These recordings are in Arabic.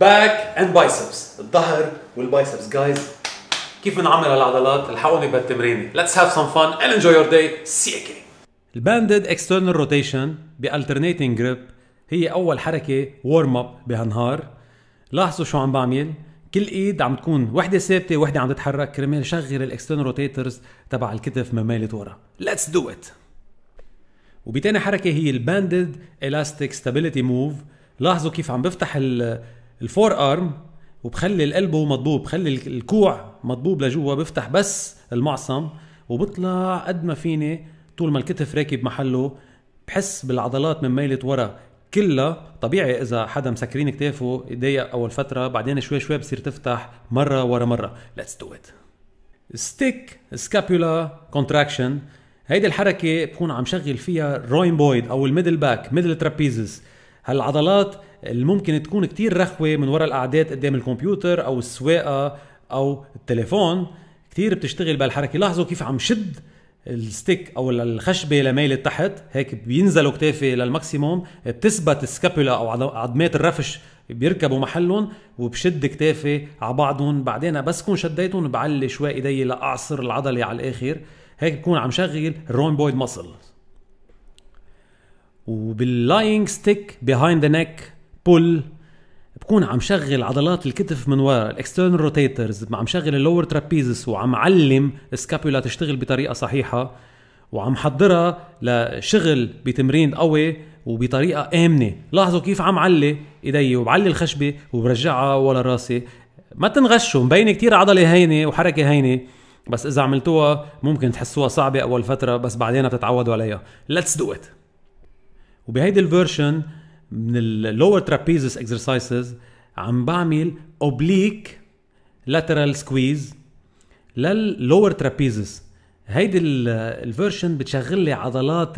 باك اند بايسبس الظهر والبايسبس جايز كيف بنعمل هالعضلات الحقوني بالتمرين ليتس هاف سم فان اند انجوي يور داي سي اكي الباندد اكسترنال روتيشن بالترنيتنج جريب هي اول حركه وورم اب بهالنهار لاحظوا شو عم بعمل كل ايد عم تكون وحده ثابته وحده عم تتحرك كرمال شغل الاكسترنال روتيترز تبع الكتف من ميلت ورا ليتس دو ات وبتاني حركه هي الباندد الاستيك ستابيليتي موف لاحظوا كيف عم بفتح الفور ارم وبخلي القلبه مضبوب بخلي الكوع مضبوب لجوا بفتح بس المعصم وبطلع قد ما فيني طول ما الكتف راكب محله بحس بالعضلات من ميلة ورا كلها طبيعي اذا حدا مسكرين كتافه يضايق اول فتره بعدين شوي شوي بصير تفتح مره ورا مره ليتس دو ات ستيك سكابولا كونتراكشن هيدي الحركه بكون عم شغل فيها بويد او الميدل باك ميدل ترابيزز هالعضلات الممكن تكون كتير رخوة من وراء القعدات قدام الكمبيوتر أو السواقة أو التليفون كتير بتشتغل بهالحركة لاحظوا كيف عم شد الستيك او الخشبه لميل تحت هيك بينزلوا كتافي للماكسيموم بتثبت السكابولا او عظمات الرفش بيركبوا محلهم وبشد كتافي على بعضهم بعدين بس كون شديتهم بعلي شوي ايدي لاعصر العضله على الاخر هيك بكون عم شغل الرومبويد ماسل وباللاينج ستيك بيهايند ذا نيك بول بكون عم شغل عضلات الكتف من ورا الاكسترنال روتيترز عم شغل اللور ترابيزس وعم علم السكابولا تشتغل بطريقه صحيحه وعم حضرها لشغل بتمرين قوي وبطريقه امنه لاحظوا كيف عم علي ايدي وبعلي الخشبه وبرجعها ورا راسي ما تنغشوا مبينه كتير عضله هينه وحركه هينه بس اذا عملتوها ممكن تحسوها صعبه اول فتره بس بعدين بتتعودوا عليها ليتس دو ات وبهيدي الفيرجن من اللور ترابيزس اكسرسايزز عم بعمل اوبليك لاترال سكويز لللور ترابيزس هيدي الفيرشن بتشغل لي عضلات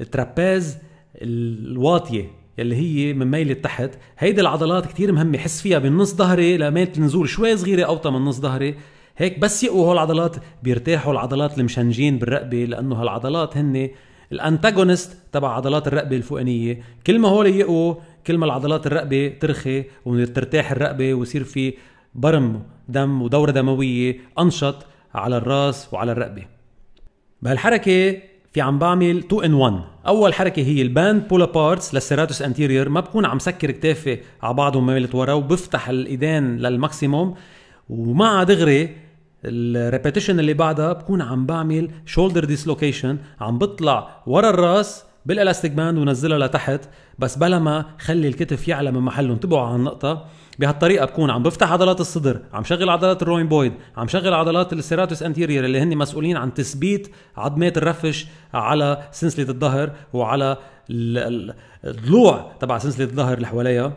الترابيز الواطيه اللي هي من ميلة تحت هيدي العضلات كتير مهمة حس فيها بالنص ظهري لميلة النزول شوي صغيرة أوطى من نص ظهري هيك بس يقوا هول العضلات بيرتاحوا العضلات المشنجين بالرقبة لأنه هالعضلات هن الانتاجونست تبع عضلات الرقبه الفوقانيه كل ما هول يقوى كل ما العضلات الرقبه ترخي وترتاح الرقبه ويصير في برم دم ودوره دمويه انشط على الراس وعلى الرقبه بهالحركه في عم بعمل 2 ان 1 اول حركه هي الباند بول ابارتس للسيراتوس انتيريور ما بكون عم سكر كتافي على بعضهم ميلت ورا وبفتح الايدين للماكسيموم ومع دغري الريبيتيشن اللي بعدها بكون عم بعمل شولدر ديسلوكيشن عم بطلع ورا الراس بالالاستيك باند ونزلها لتحت بس بلا ما خلي الكتف يعلى من محله انتبهوا على النقطه بهالطريقه بكون عم بفتح عضلات الصدر عم شغل عضلات الروين بويد عم شغل عضلات السيراتوس انتيرير اللي هن مسؤولين عن تثبيت عظمات الرفش على سلسله الظهر وعلى الضلوع تبع سلسله الظهر اللي حواليها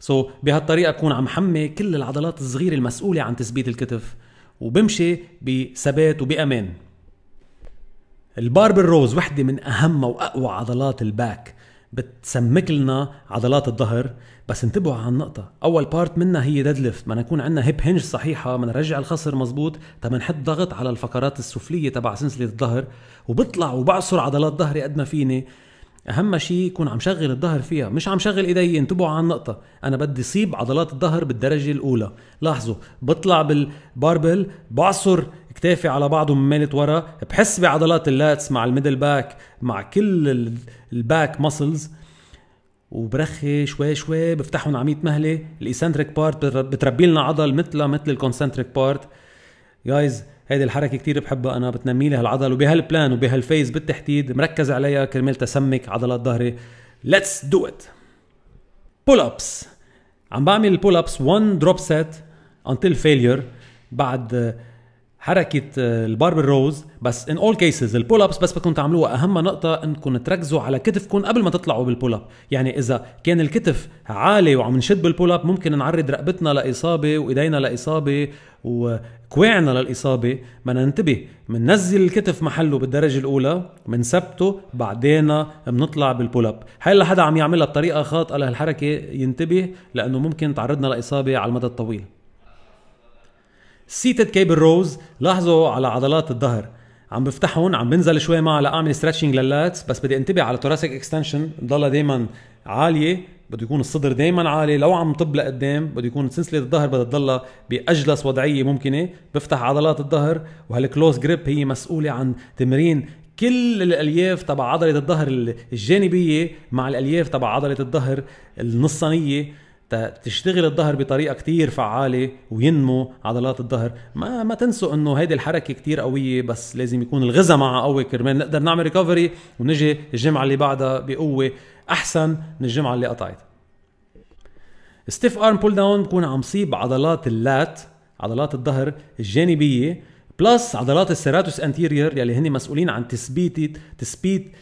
سو so بهالطريقه بكون عم حمي كل العضلات الصغيره المسؤوله عن تثبيت الكتف وبمشي بثبات وبأمان الباربل روز وحدة من أهم وأقوى عضلات الباك بتسمك لنا عضلات الظهر بس انتبهوا على النقطة أول بارت منها هي ديد ليفت بدنا يكون عندنا هيب هنج صحيحة بدنا نرجع الخصر مزبوط تما نحط ضغط على الفقرات السفلية تبع سلسلة الظهر وبطلع وبعصر عضلات ظهري قد ما فيني اهم شيء يكون عم شغل الظهر فيها مش عم شغل ايدي انتبهوا على النقطه انا بدي صيب عضلات الظهر بالدرجه الاولى لاحظوا بطلع بالباربل بعصر كتافي على بعضه من ميلت ورا بحس بعضلات اللاتس مع الميدل باك مع كل الباك ماسلز وبرخي شوي شوي بفتحهم 100 مهله الايسنتريك بارت بتربي لنا عضل مثلها مثل الكونسنتريك بارت جايز هيدي الحركه كتير بحبها انا بتنمي لي هالعضل وبهالبلان وبهالفيز بالتحديد مركز عليها كرمال تسمك عضلات ظهري ليتس دو ات بول ابس عم بعمل بول ابس 1 دروب سيت انتل فيلير بعد حركه آه، الباربل روز بس ان اول كيسز البول ابس بس بدكم تعملوها اهم نقطه انكم تركزوا على كتفكم قبل ما تطلعوا بالبول اب يعني اذا كان الكتف عالي وعم نشد بالبول اب ممكن نعرض رقبتنا لاصابه وايدينا لاصابه وكواعنا للاصابه بدنا ننتبه بننزل الكتف محله بالدرجه الاولى بنثبته بعدين بنطلع بالبول اب هلا حدا عم يعملها بطريقه خاطئه لهالحركه ينتبه لانه ممكن تعرضنا لاصابه على المدى الطويل سيتد كيبل روز لاحظوا على عضلات الظهر عم بفتحهم عم بنزل شوي معها لاعمل ستريتشنج لللاتس بس بدي انتبه على توراسيك اكستنشن بضلها دائما عاليه بده يكون الصدر دائما عالي لو عم طب لقدام بده يكون سلسله الظهر بدها تضلها باجلس وضعيه ممكنه بفتح عضلات الظهر وهالكلوز جريب هي مسؤوله عن تمرين كل الالياف تبع عضله الظهر الجانبيه مع الالياف تبع عضله الظهر النصانيه تشتغل الظهر بطريقه كتير فعاله وينمو عضلات الظهر ما ما تنسوا انه هيدي الحركه كتير قويه بس لازم يكون الغذاء معها قوي كرمال نقدر نعمل ريكفري ونجي الجمعه اللي بعدها بقوه احسن من الجمعه اللي قطعت ستيف ارم بول داون بكون عم صيب عضلات اللات عضلات الظهر الجانبيه بلس عضلات السيراتوس انتيرير يلي هن مسؤولين عن تثبيت تثبيت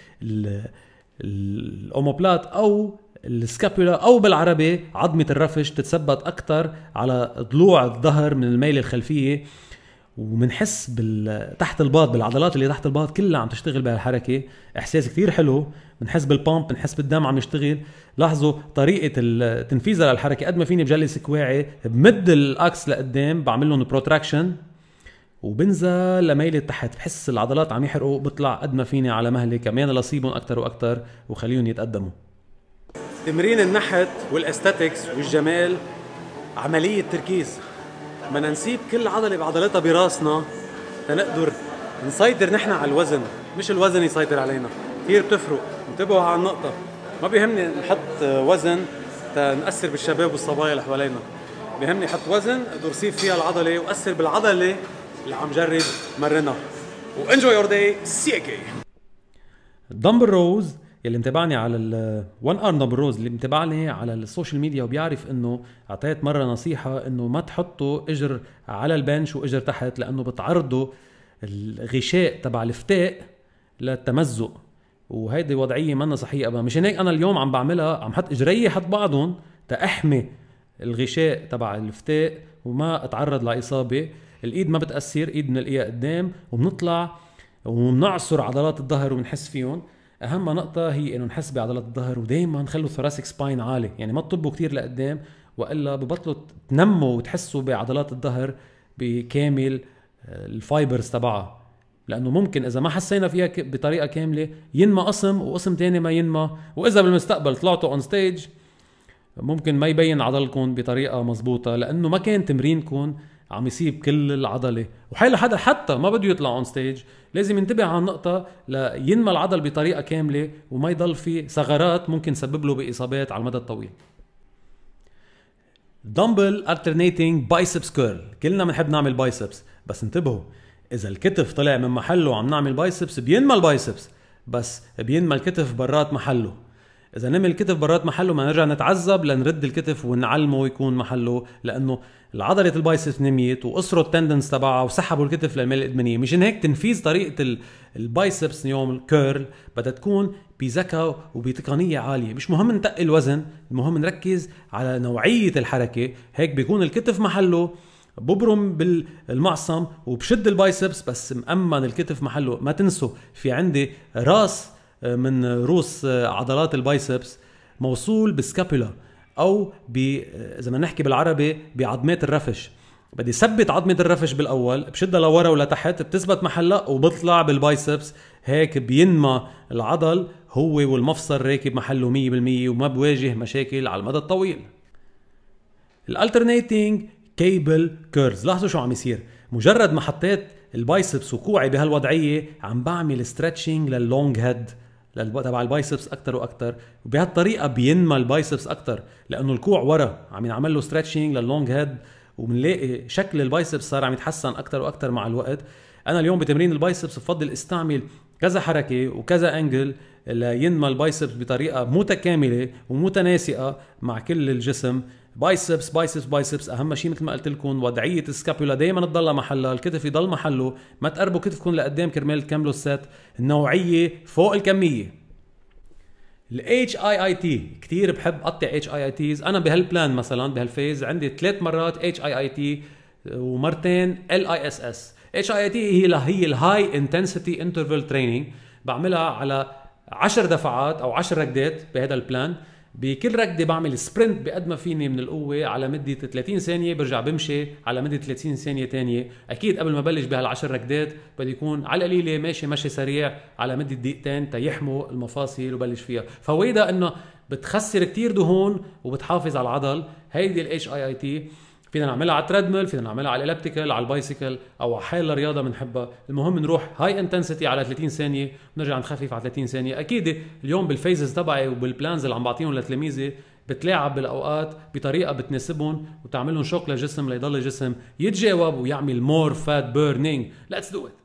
الاوموبلات او السكابولا او بالعربي عظمه الرفش تتثبت اكثر على ضلوع الظهر من الميله الخلفيه ومنحس بال... تحت الباط بالعضلات اللي تحت الباط كلها عم تشتغل بهالحركه احساس كثير حلو بنحس بالبامب بنحس بالدم عم يشتغل لاحظوا طريقه تنفيذها للحركه قد ما فيني بجلس كواعي بمد الاكس لقدام بعمل لهم بروتراكشن وبنزل لميلة تحت بحس العضلات عم يحرقوا بطلع قد ما فيني على مهلي كمان لصيبهم اكثر واكثر وخليهم يتقدموا تمرين النحت والاستاتكس والجمال عملية تركيز ما ننسيب كل عضلة بعضلتها براسنا تنقدر نسيطر نحن على الوزن مش الوزن يسيطر علينا كثير بتفرق انتبهوا على النقطة ما بيهمني نحط وزن تنأثر بالشباب والصبايا اللي حوالينا بيهمني حط وزن اقدر سيب فيها العضلة وأثر بالعضلة اللي عم جرب مرنها وانجوي يور داي سي إيه كي دمبل روز يلي متابعني على وان ارن روز اللي متابعني على السوشيال ميديا وبيعرف انه اعطيت مره نصيحه انه ما تحطوا اجر على البنش واجر تحت لانه بتعرضوا الغشاء تبع الفتاء للتمزق وهيدي وضعيه منا صحيه ابدا مشان هيك انا اليوم عم بعملها عم حط اجري حد بعضهم تاحمي الغشاء تبع الفتاء وما اتعرض لاصابه الايد ما بتاثر ايد من قدام وبنطلع وبنعصر عضلات الظهر وبنحس فيهم اهم نقطه هي انه نحس بعضلات الظهر ودائما نخلوا الثوراسيك سباين عالي يعني ما تطبوا كثير لقدام والا ببطلوا تنموا وتحسوا بعضلات الظهر بكامل آه، الفايبرز تبعها لانه ممكن اذا ما حسينا فيها بطريقه كامله ينمى قسم وقسم تاني ما ينمى واذا بالمستقبل طلعتوا اون ستيج ممكن ما يبين عضلكم بطريقه مزبوطة لانه ما كان تمرينكم عم يصيب كل العضله وحيلا حدا حتى ما بده يطلع اون ستيج لازم ينتبه على النقطة لينمى العضل بطريقة كاملة وما يضل في ثغرات ممكن تسبب له بإصابات على المدى الطويل دمبل alternating بايسبس كيرل كلنا بنحب نعمل بايسبس بس انتبهوا اذا الكتف طلع من محله وعم نعمل بايسبس بينمى البايسبس بس بينمى الكتف برات محله اذا نمي الكتف برات محله ما نرجع نتعذب لنرد الكتف ونعلمه يكون محله لانه العضله البايسبس نميت وقصروا التندنس تبعها وسحبوا الكتف للميل الادمانيه مشان هيك تنفيذ طريقه البايسبس يوم الكيرل بدها تكون بذكاء وبتقنيه عاليه مش مهم نتقي الوزن المهم نركز على نوعيه الحركه هيك بيكون الكتف محله ببرم بالمعصم وبشد البايسبس بس مأمن الكتف محله ما تنسوا في عندي راس من رؤوس عضلات البايسبس موصول بالسكابولا او ب اذا بدنا نحكي بالعربي بعظمات الرفش بدي ثبت عظمه الرفش بالاول بشدها لورا ولتحت بتثبت محلها وبطلع بالبايسبس هيك بينمى العضل هو والمفصل راكب محله 100% وما بواجه مشاكل على المدى الطويل الالترنيتنج كيبل كيرز لاحظوا شو عم يصير مجرد ما حطيت البايسبس وكوعي بهالوضعيه عم بعمل ستريتشنج لللونج هيد تبع البايسبس اكثر واكثر وبهالطريقه بينمى البايسبس اكثر لانه الكوع ورا عم ينعمل له ستريتشنج لللونج هيد وبنلاقي شكل البايسبس صار عم يتحسن اكثر واكثر مع الوقت انا اليوم بتمرين البايسبس بفضل استعمل كذا حركه وكذا انجل لينمى البايسبس بطريقه متكامله ومتناسقه مع كل الجسم بايسبس بايسبس بايسبس اهم شيء مثل ما قلت لكم وضعيه السكابولا دائما تضلها محلها الكتف يضل محله ما تقربوا كتفكم لقدام كرمال تكملوا السات النوعيه فوق الكميه الاتش اي اي تي كثير بحب اقطع اتش اي اي تيز انا بهالبلان مثلا بهالفيز عندي ثلاث مرات اتش اي اي تي ومرتين ال اي اس اس اتش اي اي تي هي هي الهاي انتنسيتي انترفال تريننج بعملها على 10 دفعات او 10 ركضات بهذا البلان بكل ركضه بعمل سبرنت بقد ما فيني من القوه على مده 30 ثانيه برجع بمشي على مده 30 ثانيه ثانيه اكيد قبل ما بلش بهالعشر ركضات بدي يكون على القليله ماشي مشي سريع على مده دقيقتين تيحموا المفاصل وبلش فيها فويدا انه بتخسر كتير دهون وبتحافظ على العضل هيدي الاتش اي اي تي فينا نعملها على التريدميل فينا نعملها على الاليبتيكال على البايسيكل او على حال رياضه بنحبها المهم نروح هاي انتنسيتي على 30 ثانيه بنرجع نخفف على 30 ثانيه اكيد اليوم بالفيزز تبعي وبالبلانز اللي عم بعطيهم لتلاميذي بتلاعب بالاوقات بطريقه بتناسبهم وتعملهم لهم شوك للجسم ليضل الجسم يتجاوب ويعمل مور فات بيرنينج ليتس دو ات